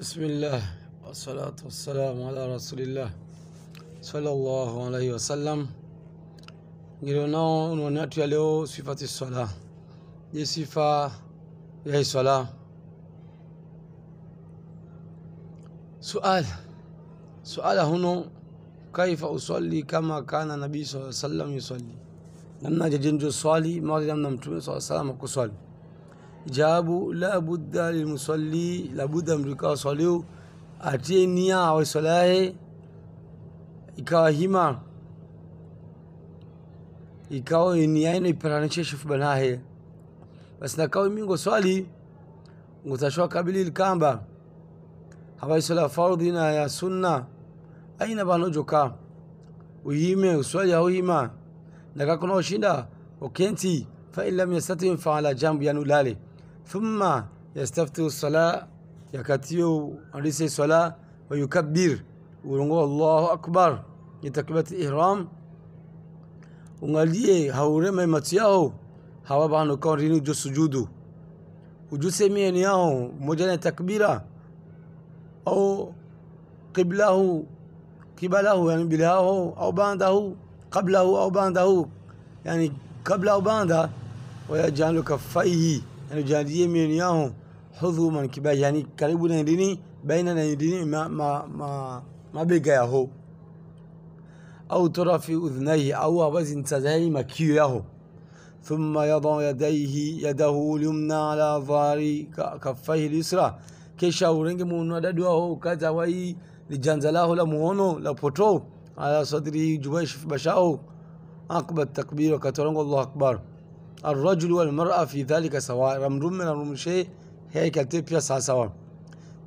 بسم الله والصلاة والسلام على رسول الله صلى الله عليه وسلم نحن نحن نحن صفة الصلاة نحن صفة الصلاة سؤال سؤال هنا كيف أصلي كما كان النبي صلى الله عليه وسلم يصلي نحن نحن نحن نحن نحن نحن نحن نحن نحن نحن نحن نحن نحن جواب لا بد للمصلي لابد من ركوع صليه atie nia awe swala yake ikawa hima ikawa nia ino ipatanishe shufubanahe basi nakawe mingo swali ngutashwa kabili likamba habai swala fardhi na ya sunna aina banojoka uhime uswali auhima nakakunaoshinda okenti fain lam yastatim faala jambu yani ulale ثم يستفتي الصلاة يكتيو أنيسي صلاة ويكبر ورنغو الله أكبر يتكبة الإحرام ونالي هاوري مي ماتياو هاو بانو كون رينو جو سجودو وجو سمي نياو مجانا تكبيرا أو قبله قبله يعني بلاه أو بانده قبله أو بانده يعني قبل أو بانده ويجعل كفيه نجادية من ياهم حظو من كبا يعني قريبو نيديني بين نيديني ما ما ما ما بيجا هو أو ترى في أذنيه أو هبز ما كيو ياهو ثم يضع يديه يده اليمنى على ظهر كفيه اليسرى kisha urenge muunu adadu aho kaza wai lijanza lao la muono la poto ala sadri jubaish bashaho akbar takbir الرجل والمرأة في ذلك سواء رمرم من الرمشي هيكلتي بيسعة سواء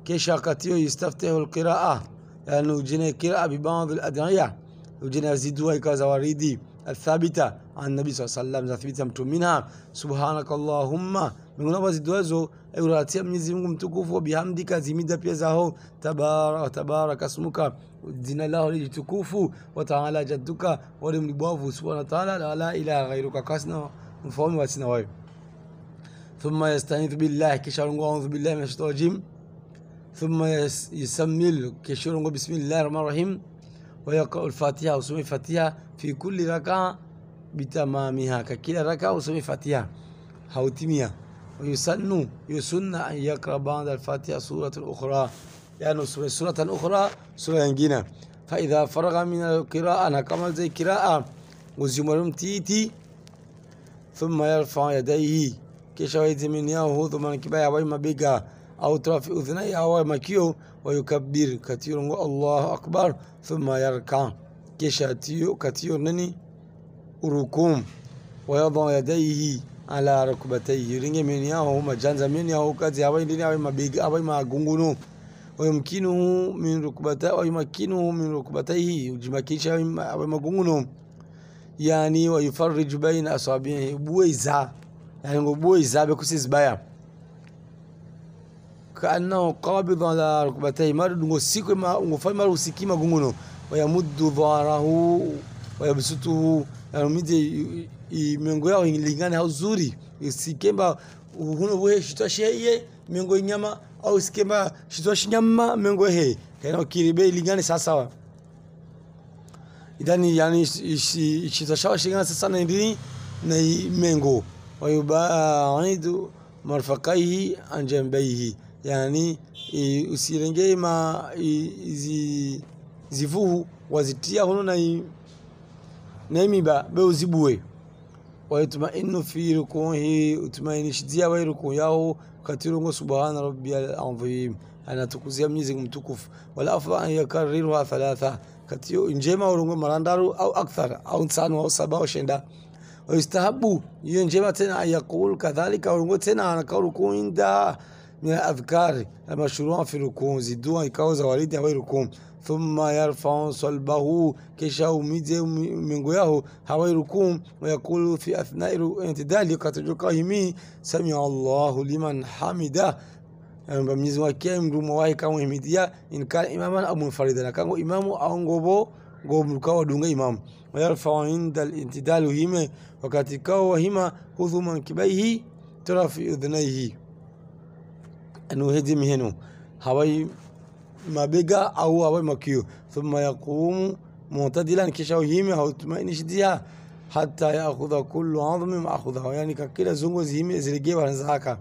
كيشا قتيو يستفتح القراءة لأنه جنى قراءة ببعض الأدعية وجنى يزيدوها كزواريدي الثابتة عن النبي صلى الله عليه وسلم ثابتة منها سبحانك اللهم من هنا بزيدوها uratia Mwenyezi Mungu mtukufu زيمكم zimida بحمدك zao tabara تبارك تبارك اسمك دين الله wa تكوفوا وتعالى جدك ولم subhanahu سبحانه وتعالى لا إله غيرك kasna فهم وسنوايب ثم يستعيذ بالله كشرنجو أعوذ بالله من الشيطان الرجيم ثم يسمي كشرنجو بسم الله الرحمن الرحيم ويقرأ الفاتحة وسمي الفاتحة في كل ركعة بتمامها ككل ركعة وسمي الفاتحة هوتمية ويسن يسن أن يقرأ بعد الفاتحة سورة أخرى يعني سورة أخرى سورة جنة فإذا فرغ من القراءة أنا كمل زي قراءة وزمرم تيتي ثم يرفع يديه كشويت من يهو ثم كباية ويما بيقى أو ترفع أذني أو مكيو ويكبر كثير الله أكبر ثم يركع كشاتيو كثير نني وركوم ويضع يديه على ركبتيه رنج من يهو مجانز من يهو كذي أو يدين أو يما بيقى أو ويمكنه من ركبتيه ويمكنه من ركبتيه وجمكيش أو يما غنغنو yani wayufarij baina asabihi buweiza yani ngo buweiza bekusiz baya kaannahu ala rukbatayhi maru sikwe ma maru sikima magunguno wayamuddu dharahu wayabsutuhu yanumije miungo yao ilingane hauzuri sikemba huno buhe shitwa sheye miungo inyama au sikemba shitwa shinyama miungo he kana kiribei lingane sawa idani yani ichizashawa shigana sasa na ndini na mengo wayubaidu ah, marfakaihi anjambaihi yani usirengee ma izi zivuhu wazitia huno na naimiba be uzibue wayutmainu fi rukuhi utmainishidia wa rukuu yao katirongo subhana rabbiyal adhim anatukuzia mnyezi mtukufu wala afa an yakarrirha thalatha katiyo njema urongo marandaru au akthar au nsano au saba au shenda ويستحب ينجب تنا يقول كذلك ورغو تنا عن ركوع عند من الأذكار المشروع في الركوع زدوا يكوز والدي هو الركوع ثم يرفع صلبه كشاو ميزي من قياه هو الركوع ويقول في أثناء اعتدال قد سمع الله لمن حمده mubamizi wa kia mrumo wa kango imidia inka imaman abu farida kango imamu aongobo gomruka wadunga imamu wayarfau inda al-intidalu hime wakati kawa hima hudhu mankibaihi tara fi udhnaihi anu hedi mihenu hawai mabega au hawai makiyo thumma yaqumu معتدلا كيشا وهيمي هو تماينش ديها حتى ياخذ كل عظم ماخذه يعني ككلا زونغو زيمي زرجي ورزاكا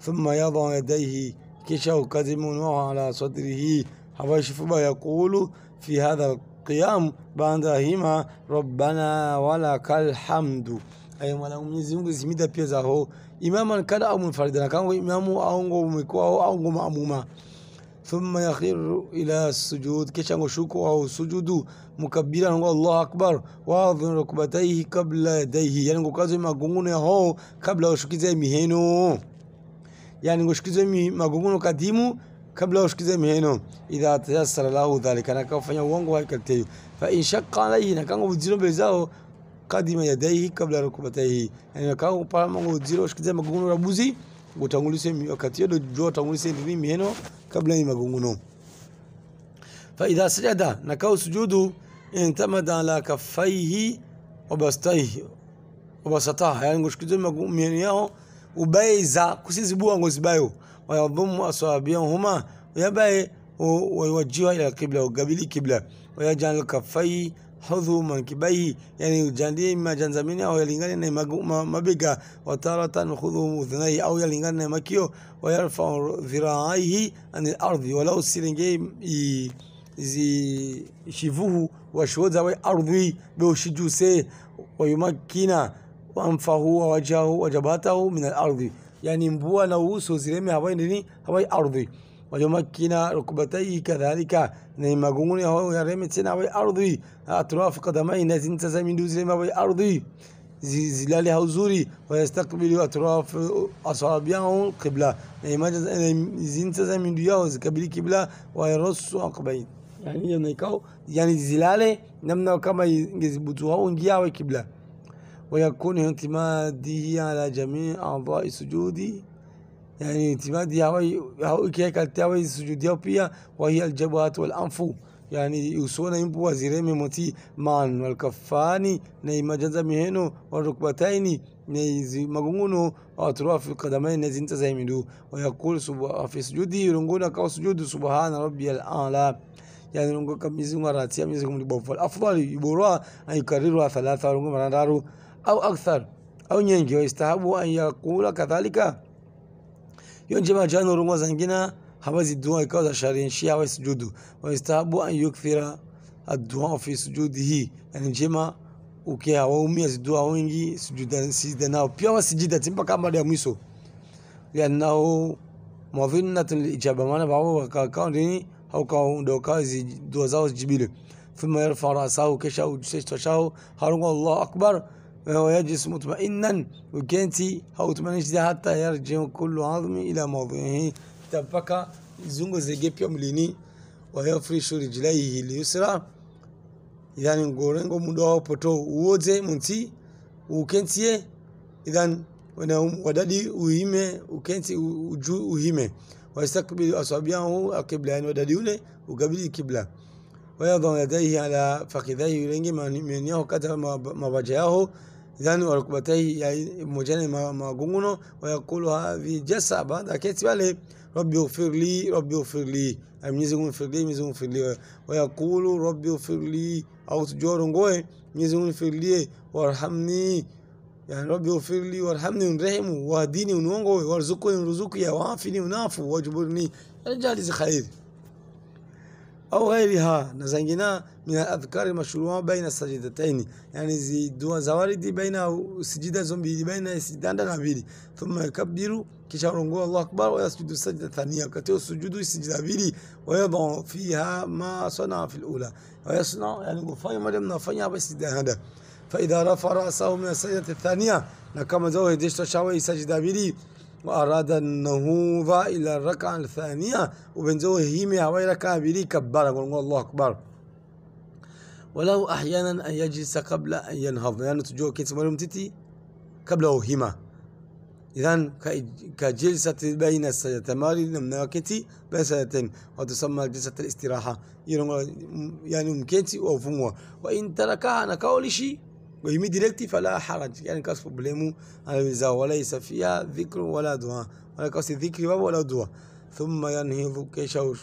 ثم يضع يديه كشه كذب ونوعه على صدره هو يشوف ما يقول في هذا القيام باندهما ربنا ولك الحمد أي ما لهم يزيم قسم ده بيزه إماما كان أو منفردنا كان إمامه أو مكوا أو مأموما ثم يخر إلى السجود كشان وشوكو أو سجود مكبرا الله أكبر واظن ركبتيه قبل يديه يعني قسم أقومون هو قبل وشوكي زي مهينو yani ngushikize magunguno kadimu kabla ushikize miheno idha tayassara lahu dhalika na kafanya uongo wakalteyo fa in alayhi na kanga uziro mbele kadima yadaihi kabla rukubataihi yani kanga pala mangu uziro ushikize magunguno rabuzi utangulise wakati yodo jua utangulise ndimi miheno kabla ni magunguno fa idha sajada na kau sujudu intamada ala kaffaihi wabastaihi wabasataha yani ngushikize magunguno yao وبايزا كسيس بوان وسبايو ويضم أصابعهما ويباي ويوجهها إلى القبلة وقبل kibla ويجعل kafai hudhu mankibai yani jandii majanzamini au yalingane na mabiga wataratan hudhu udhnai au yalingane na makio wayarfau dhiraaihi ani lardhi walau silingei shivuhu washuodzawe ardhi beushijuse wayumakina وأنفه ووجهه وجبهته من الأرض يعني مبوا نو سوزيرمي هواي نيني هواي أرضي ويمكن ركبتي كذلك نيمغون هو ريمي تسين هواي أرضي أطراف قدمي نزين تسامين دوزيرمي هواي أرضي زلالي هوزوري ويستقبل أطراف أصابعه زين تزمين تسامين دوياه ويستقبل قبلة ويرص أقبين يعني ينكو يعني زلالي نمنا كما يزبطوها ونجيها وكبلة ويكون اعتماده على جميع أعضاء سجودي يعني اعتمادي هو كيك التاوي سجودي وبيا وهي الجبهة والأنف يعني يوسون ينبو وزيري ممتي مان والكفان ني مجنز مهنو والركبتين ني مغنونو في القدمين ني زنت زيمدو ويقول في سجودي يرنقون كو سجود سبحان ربي الأعلى يعني رنغو كم يزيغ مراتي ميزي مراتي الأفضل يبوروا أن يكرروا ثلاثة رنغو مراتي أو أكثر أو ينجو يستحب أن يقول كذلك ينجم جانو رمو زنجنا حبز الدعاء كوزا شارين شيا ويسجود ويستحب أن يكثر الدعاء في سجوده يعني njema ukiwaumia dua wengi sijida nao pia wasijidati mpaka baada ya mwisho liannahu madhinnatun lilijaba maana bao wakakao nini haukaondoka dua zao zijibile thumma yarfa rasahu kisha ujishe kichwa chao harungu allahu akbar فهو يجلس مطمئنا هو تمنش ده حتى يرجع كل عظم إلى موضعه تبقى زنغو زجيب يوم ليني ويفرش رجليه اليسرى إذن غورنغو مدوه بتو ووزي منتي وكانتي إذن ودادي وهمة وكانتي وجو وهمة ويستقبل أصابعه القبلة يعني وداديونه وقبل القبلة ويضع يديه على فخذيه يرنجي من يهو ما مبجاه إذن وركبتيه يعني مجاني مجنونه ويقولها في جسع بعد أكيد عليه ربي اغفر لي ربي اغفر لي ميزي غفر لي ميزي غفر لي ويقول ربي اغفر لي أو تجورن قوي ميزي غفر لي وارحمني يعني ربي اغفر لي وارحمني ونرحمه واهديني ونوان وارزقني ورزقي وعافني ونعفو واجبرني الجالس خير أو غيرها نزنجنا من الأذكار المشروعة بين السجدتين يعني زي دو زوارد بين سجدة زومبي بين سجدان نبيلي ثم يكبر كشارونغو الله أكبر ويسجد السجدة الثانية كتير سجود السجدة بيلي ويضع فيها ما صنع في الأولى ويصنع يعني قفاية مريم نفاية بسجدة هذا فإذا رفع رأسه من السجدة الثانية نكما زوه شاوي سجدة بيلي وأراد النهوض إلى الركعة الثانية وبنزوه هيمي هواي ركعة بري كبر الله أكبر ولو أحيانا أن يجلس قبل أن ينهض لأنه يعني تجو كيس تتي قبل هما إذا كجلسة بين السجدتين من وقتي بين سجدتين وتسمى جلسة الاستراحة يعني ممكن أو فمو وإن تركها أنا شيء ويمي ديريكتي فلا حرج يعني كاس بروبليمو على وليس فيها ذكر ولا دعاء ولا كاس ذكر ولا دعاء ثم ينهض كشوش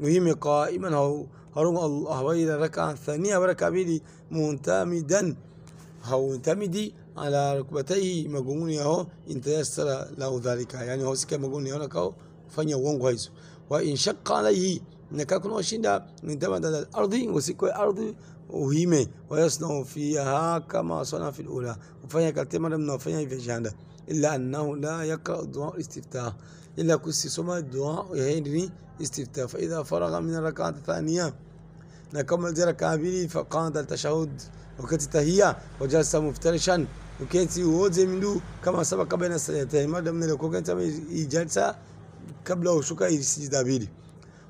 ويمي قائما هو هرم الله وإلى ركعة ثانية وركع بيدي منتمدا هو منتمدي على ركبتيه مجموني هو إن تيسر له ذلك يعني هو سكا مجموني هو لك فنيا وان وإن شق عليه لكن وشيندا من ثمرة الأرض وسيكو الأرض وهيمة ويصنع فيها كما صنع في الأولى وفيها كالتمر من وفيها في جاندا إلا أنه لا يقرأ دعاء الاستفتاح إلا كسي سمع دعاء يهيني استفتاح فإذا فرغ من الركعة الثانية نكمل دي ركعة بيلي فقام التشهد وكانت تهيا وجلس مفترشا وكانت ووزي من دو كما سبق بين السنتين ما دمنا لو كانت جالسة قبل وشكا يسجد بيلي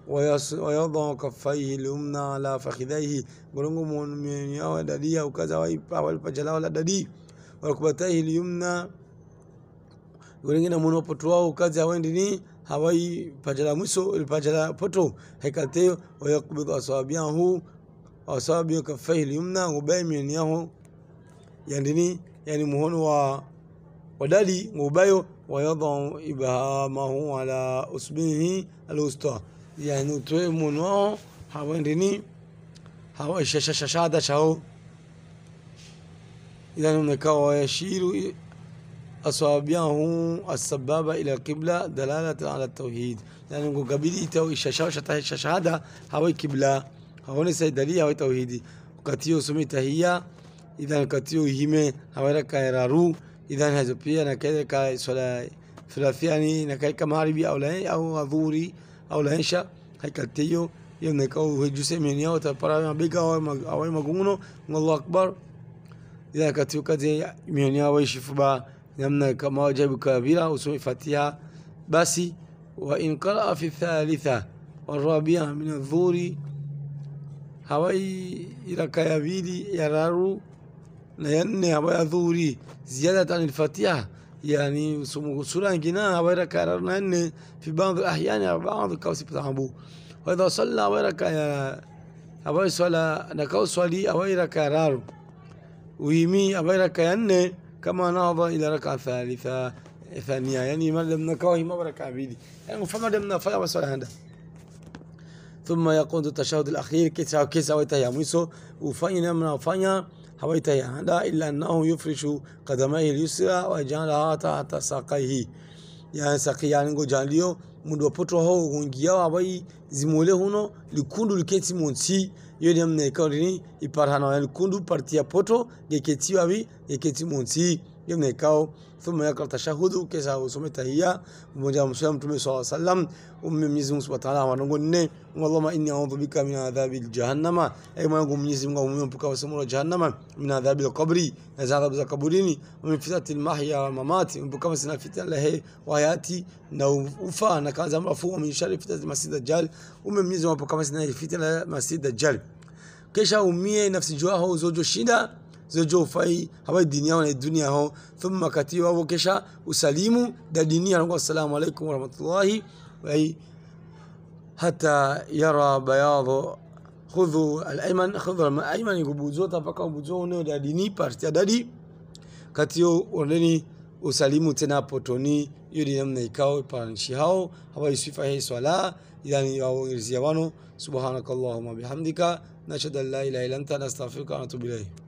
ويضع كفيه اليمنى على فخذيه برنغو من يوا ددي او كذا والفجلا ولا ددي وركبتيه اليمنى wengine munopotu wao kazi hawendi ni hawai pajala mwiso ilipajala poto hekateyo wayakbidu asabiahu asabi kaffaihi lyumna ngubai miyaniyahu yandini yani muhono wa wadadi ngubayo wayadau ibhamahu ala usbihi alusta يعني توي مونو هاوين ريني هاو شاشاشاشادا شاو يعني إذا هناك ويشير أصابعه السبابة إلى القبلة دلالة على التوحيد يعني نقول قبيلي تو الشهادة هاو قبلة هاو نسي دليل هاو توحيدي وكتيو سمي تهيا إذا كتيو هيمة هاو ركا رارو إذا هذا بيا نكاي كا سولاي ثلاثياني نكاي كماربي بي أولاي أو ظوري أول او la hincha hay Castillo y donde cau José Minio está para una bica o o maguno الله اكبر اذا كاتيو كاتي ميونيا ويشوف بقى يمنا كما جاب كبيرة وسوي فتيا بس وإن قرأ في الثالثة والرابعة من الظهر هواي إلى كيابيلي يرارو لأن هواي ظهري زيادة عن الفاتحة يعني سرعان جنا ويرا كاررنا إن في بعض الأحيان يعني بعض الكوسي بتعبو وإذا صلى ويرا كا ابي صلى نكو صلي أبوي كارارو ويمي أبوي كأن كما نهض إلى ركعة ثالثة ثانية يعني ما لم نكوه ما بركع بيدي يعني فما لم نفعل وصلى هذا ثم يقوم التشهد الأخير كيسا وكيسا ويتياميسو وفاينا من فاينا hawaitayaandaa ila annahu yufrishu qadamaihi lyusra wajalaha tahta saqaihi yani sakiyani mundu wapoto ho gungiya wabai zimule huno likundu liketi monsi yo nemne karini iparhana likundu parti poto geketi wabi geketi monti يبني كاو ثم يقرأ تشهد كيسا وسمت هي ومجا مسلم تومي صلى الله عليه وسلم أمي ميزم سبحانه وتعالى ونقول ني والله إني أعوذ بك من عذاب الجهنم أي ما يقول ميزم قوم يوم بك وسمر جهنم من عذاب القبر نزال بزا قبريني ومن فتاة المحيا والممات من بك وسنا فتاة له وحياتي نوفا نكاز أمر فوق من شر فتاة المسيد الدجال أمي ميزم بك وسنا فتاة المسيد الدجال كيشا umie نفس juu yao zojo زجوفي هواي دنيا وانا الدنيا هو ثم كتيوا وكشا وسليموا دا دنيا السلام عليكم ورحمة الله أي حتى يرى بياض خذوا الأيمن خذوا الأيمن يقول بوزوتا فكا بوزونا دا ديني بارتيا دادي كتيو ولني usalimu tena hapo toni hiyo ni namna ikao paranshi hao hawa yusufa hii swala yani waongelezea wano subhanakallahumma bihamdika nashhadu an la ilaha illa anta nastaghfiruka wa natubu ilayk